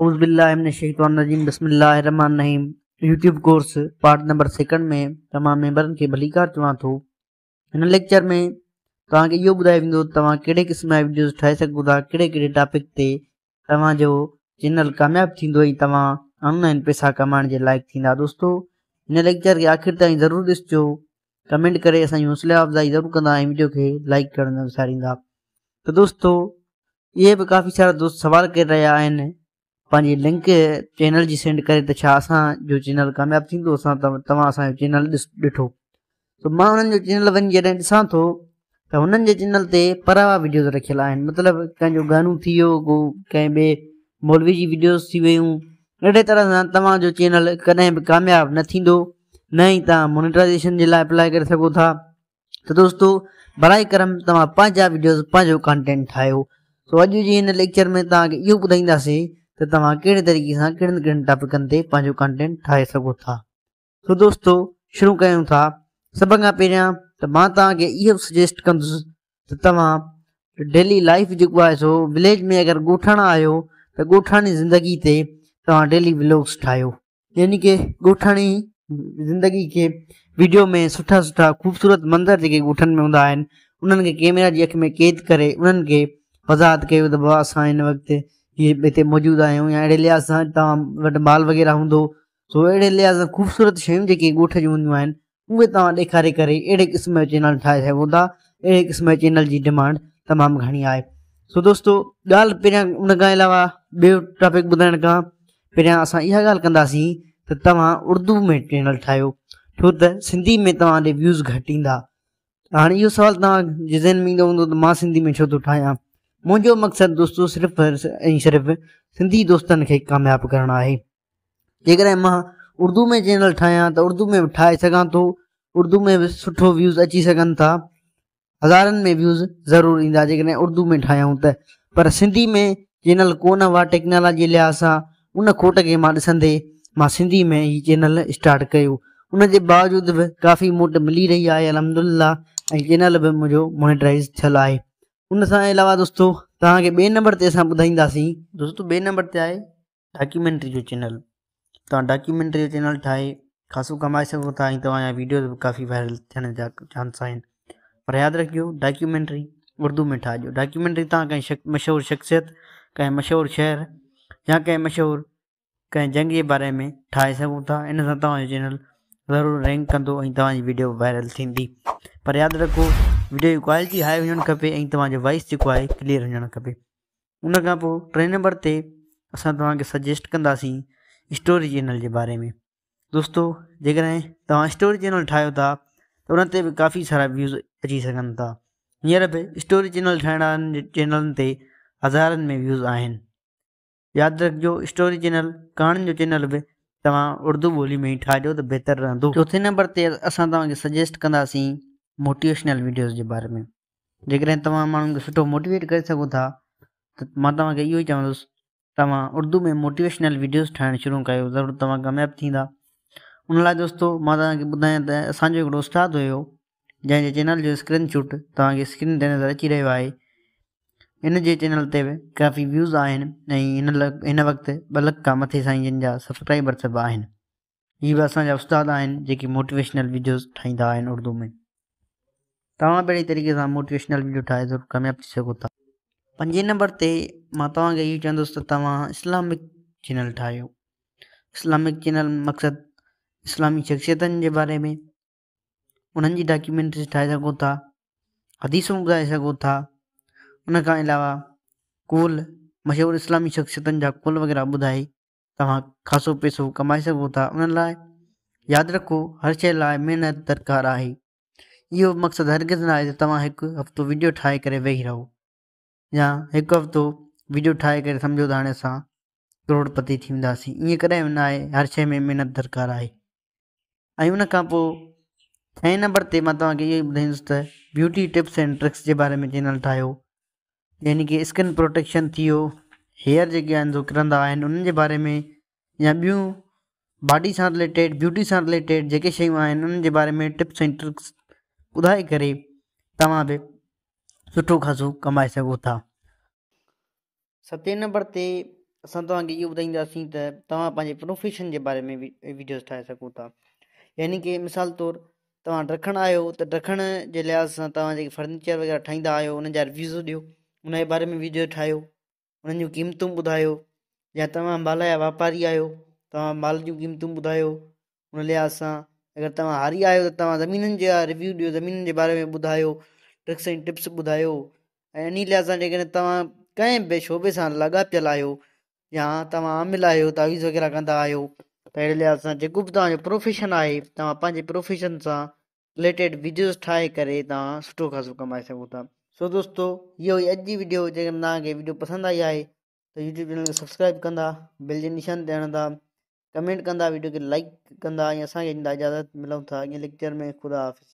अउज़बिल्लाजीम बसमीम YouTube course part number second में तमाम मेंबरनि के भली कार चवां थो लेक्चर में तक यो ॿुधायो वेंदो क़िस्म के वीडियोस ठाहे सघो कड़े कड़े टॉपिक से तव्हांजो चैनल कामयाब थी तनलाइन ऑनलाइन पैसा कमाण के लायक थी दोस्तों लेक्चर के आख़िर तीन जरूर ॾिसिजो कमेंट कर असांजी हौसला अफ़ज़ाई जरूर कह वीडियो के लाइक कर विसारींदा तो दोस्तों ये भी काफ़ी सारा दोस्त सवाल कर रहा है पंहिंजी लिंक चैनल जी सेंड करे त छा असांजो चैनल कामयाबु थींदो असां तव्हां असांजो चैनल ॾिस ॾिठो त मां हुननि जो चैनल वञी जॾहिं ॾिसां थो त हुननि जे चैनल ते परावा वीडियोस रखियल आहिनि मतिलबु कंहिंजो गानो थी वियो को कंहिं ॿिए मौलवी जी वीडियोस थी वियूं अहिड़े तरह सां तव्हांजो चैनल कॾहिं बि कामयाबु न थींदो न ई तव्हां मोनिटाइज़ेशन जे लाइ अप्लाई करे सघो था त दोस्तो बराए करम तव्हां पंहिंजा वीडियोस पंहिंजो कंटेंट ठाहियो सो अॼु जे हिन लेक्चर में तव्हांखे इहो ॿुधाईंदासीं त तव्हां कहिड़े तरीक़े सां कहिड़नि कहिड़नि टॉपिकनि ते पंहिंजो कंटेंट ठाहे सघो था दोस्तो शुरू कयूं था सभ खां पहिरियां त मां तव्हांखे इहो सजेस्ट कंदुसि त तव्हां डेली लाइफ जेको आहे सो विलेज में अगरि ॻोठाण आहियो त ॻोठाणी ज़िंदगी ते तव्हां डेली व्लॉग्स ठाहियो यानी कि ॻोठाणी ज़िंदगी खे वीडियो में सुठा सुठा ख़ूबसूरत मंदर जेके ॻोठनि में हूंदा आहिनि उन्हनि खे कैमरा जी अखि में क़ैद करे उन्हनि खे वज़ाद कयो त भाउ इहे हिते मौजूदु आहियूं या अहिड़े लिहाज़ सां तव्हां वटि माल वग़ैरह हूंदो सो अहिड़े लिहाज़ सां ख़ूबसूरत शयूं जेके ॻोठ जूं हूंदियूं आहिनि उहे तव्हां ॾेखारे करे अहिड़े क़िस्म जो चैनल ठाहे सघो था अहिड़े क़िस्म जे चैनल जी डिमांड तमामु घणी आहे सो दोस्तो ॻाल्हि पहिरियां उनखां अलावा ॿियो टॉपिक ॿुधाइण खां पहिरियां असां इहा ॻाल्हि कंदासीं त तव्हां उर्दू में चैनल ठाहियो छो त सिंधी में तव्हां व्यूज़ घटि ईंदा हाणे इहो सुवालु तव्हां में ईंदो हूंदो त मां सिंधी में छो थो ठाहियां मुंहिंजो मकसद दोस्तों सिर्फ सिर्फ सिंधी दोस्तनि खे कामयाबु करणु आहे जेकॾहिं उर्दू में चैनल ठाहियां तो उर्दू में बि ठाहे सघां उर्दू में बि सुठो व्यूज़ अची सघनि था हजार में व्यूज़ जरूर इंदा जेकॾहिं उर्दू में ठाहियूं तो पर सिंधी में चैनल को टेक्नोलॉजी लिहाज़ सां उन खोट के मां मां सिंधी में ही चैनल स्टार्ट कयो उन बावजूद भी काफ़ी मोट मिली रही है अलहमदुल्ला चैनल भी मुझे मोनिटाइज़ थियलु है उन सां अलावा दोस्तो तव्हांखे ॿिए नंबर ते असां दोस्तों बे नंबर ते आए डॉक्यूमेंट्री जो चैनल तो डॉक्यूमेंट्री चैनल ठाए ख़ासो कमाए सघो था ऐं तव्हांजा काफ़ी वायरल थे चांस आहिनि पर याद रखियो डॉक्यूमेंट्री उर्दू में ठाजो डॉक्यूमेंट्री तव्हां कंहिं मशहूर शख़्सियत कें मशहूर शहर या कें मशहूर कें जंग के बारे में ठाहे सघूं था इन सां चैनल जरूर रैंक कंदो तीडियो वीडियो वायरल थींदी पर याद रखो वीडियो जी क्वालिटी हाई हुजणु खपे ऐं तव्हांजो वॉइस जेको आहे क्लियर हुजणु खपे उनखां पोइ टे नंबर ते असां तव्हांखे सजेस्ट कंदासीं स्टोरी चैनल जे बारे में दोस्तो जेकॾहिं तव्हां स्टोरी चैनल ठाहियो था त उन ते बि काफ़ी सारा व्यूज़ अची सघनि था हींअर बि स्टोरी चैनल ठाहिण वारनि चैनलनि ते हज़ारनि में व्यूज़ आहिनि यादि रखिजो स्टोरी चैनल कहाणियुनि जो चैनल बि तव्हां उर्दू ॿोली में ई ठाहिजो त बहितर रहंदो चोथे नंबर ते असां तव्हांखे सजेस्ट कंदासीं मोटिवेशनल वीडियोस जे बारे में जेकॾहिं तव्हां माण्हुनि खे सुठो मोटिवेट करे सघो था त मां तव्हांखे इहो ई चवंदुसि तव्हां उर्दू में मोटिवेशनल वीडियोस ठाहिणु शुरू कयो ज़रूरु तव्हां कामयाबु थींदा उन लाइ दोस्तो मां तव्हांखे ॿुधायां त असांजो हिकिड़ो उस्तादु हुयो जंहिंजे चैनल जो स्क्रीन शूट तव्हांखे स्क्रीन ते नज़र अची रहियो आहे इन जे चैनल ते काफ़ी व्यूज़ आहिनि ऐं इन लन वक़्तु ॿ लख खां मथे साईं जंहिंजा सब्सक्राइबर्स बि आहिनि इहे बि असांजा उस्ताद आहिनि जेके मोटिवेशनल वीडियोस ठाहींदा उर्दू में तमाम बड़ी तरीक़े से मोटिवेशनल वीडियो ठाहे ज़रूरु कामयाबु थी सघो था पंजे नंबर ते मां तव्हांखे इहो चवंदुसि इस्लामिक चैनल ठाहियो इस्लामिक चैनल मकसद इस्लामी शख्सियत के बारे में उन्हनि जी डॉक्यूमेंट्रीस ठाहे सघो था हदीसूं ॿुधाए सघो अलावा कुल मशहूर इस्लामी शख्सियत जा कुल वग़ैरह बुधा तव्हां ख़ासो पैसो कमाए सघो उन लाइ रखो हर शइ मेहनत दरकार है इहो मक़सदु हरगिज़ कंहिं न आहे त तव्हां हिकु हफ़्तो वीडियो ठाहे करे वेही रहो या हिकु हफ़्तो वीडियो ठाहे करे सम्झो त हाणे असां करोड़पति थी ईअं कॾहिं न आहे हर शइ में महिनत दरकार आहे ऐं उनखां पोइ छहें नंबर ते मां तव्हांखे इहो ॿुधाईंदुसि त ब्यूटी टिप्स एंड ट्रिक्स जे बारे में चैनल ठाहियो यानी की स्किन प्रोटेक्शन थी वियो हेयर जेके आहिनि किरंदा आहिनि उन्हनि जे बारे में या ॿियूं बॉडी सां रिलेटेड ब्यूटी सां रिलेटेड जेके शयूं आहिनि उन्हनि जे बारे में टिप्स एंड ट्रिक्स ॿुधाए करे सुठो खासो कमाए सघो था सतें नंबर ते असां तव्हांखे इहो ॿुधाईंदासीं त प्रोफेशन जे बारे में वीडियोस ठाहे सघो था यानी की मिसाल तौर तव्हां ॾखणु आहियो त ॾखण जे लिहाज़ सां तव्हां फर्नीचर वग़ैरह ठाहींदा आहियो उन रिव्यूज़ ॾियो उन बारे में वीडियो ठाहियो उन्हनि जूं क़ीमतूं ॿुधायो या तव्हां माल जा वापारी आहियो माल जूं क़ीमतूं ॿुधायो उन लिहाज़ सां अगरि तव्हां हारी आहियो त तव्हां ज़मीननि जा रिव्यू ॾियो ज़मीननि जे बारे में ॿुधायो ट्रिक्स ऐं टिप्स ॿुधायो ऐं इन लाइ सां जेकॾहिं तव्हां कंहिं बि शोबे सां लाॻापियल आहियो या तव्हां आमिल आहियो तावीज़ वग़ैरह कंदा आहियो त अहिड़े लिहाज़ सां जेको बि तव्हांजो प्रोफेशन आहे तव्हां पंहिंजे प्रोफेशन सां रिलेटेड वीडियोस ठाहे करे तव्हां सुठो ख़ासो कमाए सघो था सो दोस्तो इहो ई अॼु जी वीडियो जेकॾहिं तव्हांखे वीडियो पसंदि आई आहे त यूट्यूब चैनल खे सब्सक्राइब कंदा बिल जे निशान ते हणंदा कमेंट कंदा वीडियो खे लाइक कंदा ऐं असांखे इजाज़त मिलूं था ईअं लेक्चर में ख़ुदा حافظ